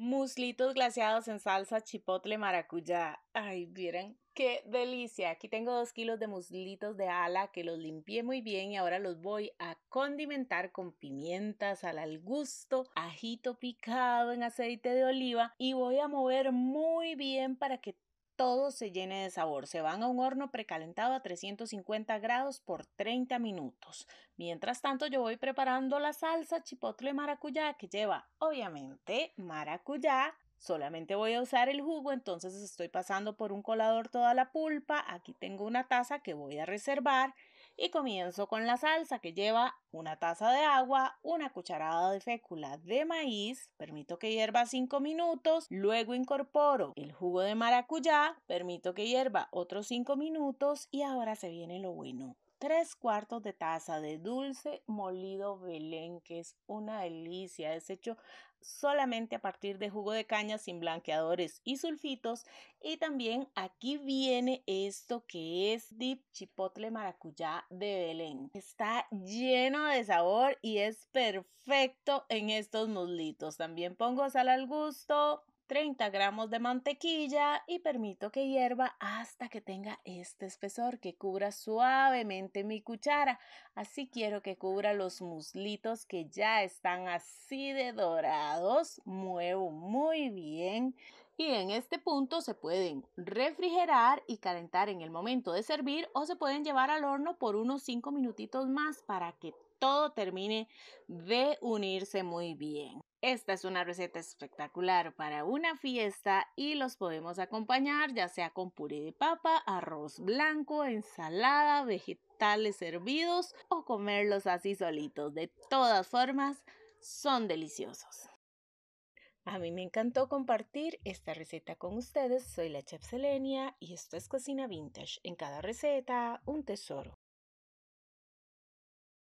Muslitos glaseados en salsa chipotle maracuyá. Ay, miren qué delicia. Aquí tengo dos kilos de muslitos de ala que los limpié muy bien y ahora los voy a condimentar con pimientas al gusto, ajito picado en aceite de oliva y voy a mover muy bien para que todo se llene de sabor. Se van a un horno precalentado a 350 grados por 30 minutos. Mientras tanto, yo voy preparando la salsa chipotle maracuyá que lleva, obviamente, maracuyá. Solamente voy a usar el jugo, entonces estoy pasando por un colador toda la pulpa. Aquí tengo una taza que voy a reservar y comienzo con la salsa que lleva una taza de agua, una cucharada de fécula de maíz, permito que hierva 5 minutos, luego incorporo el jugo de maracuyá, permito que hierva otros 5 minutos y ahora se viene lo bueno Tres cuartos de taza de dulce molido Belén, que es una delicia. Es hecho solamente a partir de jugo de caña sin blanqueadores y sulfitos. Y también aquí viene esto que es dip chipotle maracuyá de Belén. Está lleno de sabor y es perfecto en estos muslitos. También pongo sal al gusto, 30 gramos de mantequilla y permito que hierva hasta que tenga este espesor que cubra suavemente mi cuchara. Así quiero que cubra los muslitos que ya están así de dorados. Muevo muy bien y en este punto se pueden refrigerar y calentar en el momento de servir o se pueden llevar al horno por unos 5 minutitos más para que todo termine de unirse muy bien. Esta es una receta espectacular para una fiesta y los podemos acompañar ya sea con puré de papa, arroz blanco, ensalada, vegetales servidos o comerlos así solitos. De todas formas, son deliciosos. A mí me encantó compartir esta receta con ustedes. Soy la chef Selenia y esto es Cocina Vintage. En cada receta, un tesoro.